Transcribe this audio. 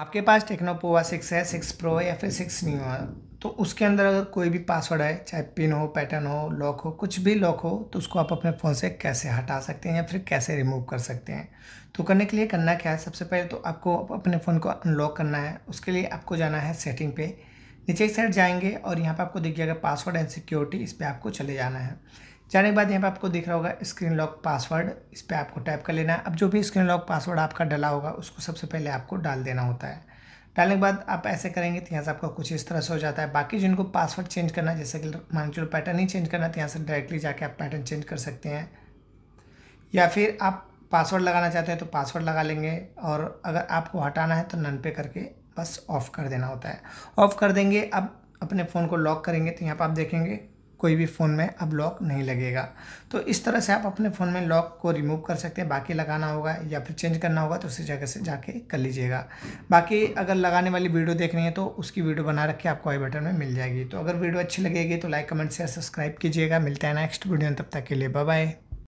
आपके पास Tecno Pova six है सिक्स प्रो या फिर सिक्स न्यू है तो उसके अंदर अगर कोई भी पासवर्ड है चाहे पिन हो पैटर्न हो लॉक हो कुछ भी लॉक हो तो उसको आप अपने फ़ोन से कैसे हटा सकते हैं या फिर कैसे रिमूव कर सकते हैं तो करने के लिए करना क्या है सबसे पहले तो आपको अपने फ़ोन को अनलॉक करना है उसके लिए आपको जाना है सेटिंग पे नीचे साइड जाएंगे और यहाँ पर आपको दिख जाएगा पासवर्ड एंड सिक्योरिटी इस पर आपको चले जाना है जाने के बाद यहाँ पे आपको दिख रहा होगा स्क्रीन लॉक पासवर्ड इस पर आपको टाइप कर लेना है अब जो भी स्क्रीन लॉक पासवर्ड आपका डला होगा उसको सबसे पहले आपको डाल देना होता है डालने के बाद आप ऐसे करेंगे तो यहाँ से आपका कुछ इस तरह से हो जाता है बाकी जिनको पासवर्ड चेंज करना है जैसे कि मान चलो पैटर्न ही चेंज करना है तो यहाँ से डायरेक्टली जाके आप पैटर्न चेंज कर सकते हैं या फिर आप पासवर्ड लगाना चाहते हैं तो पासवर्ड लगा लेंगे और अगर आपको हटाना है तो नन पे करके बस ऑफ़ कर देना होता है ऑफ़ कर देंगे अब अपने फ़ोन को लॉक करेंगे तो यहाँ पर आप देखेंगे कोई भी फ़ोन में अब लॉक नहीं लगेगा तो इस तरह से आप अपने फ़ोन में लॉक को रिमूव कर सकते हैं बाकी लगाना होगा या फिर चेंज करना होगा तो उसी जगह से जाके कर लीजिएगा बाकी अगर लगाने वाली वीडियो देखनी है तो उसकी वीडियो बना रखे आपको आई बटन में मिल जाएगी तो अगर वीडियो अच्छी लगेगी तो लाइक कमेंट शेयर सब्सक्राइब कीजिएगा मिलता है नेक्स्ट वीडियो तब तक के लिए बाय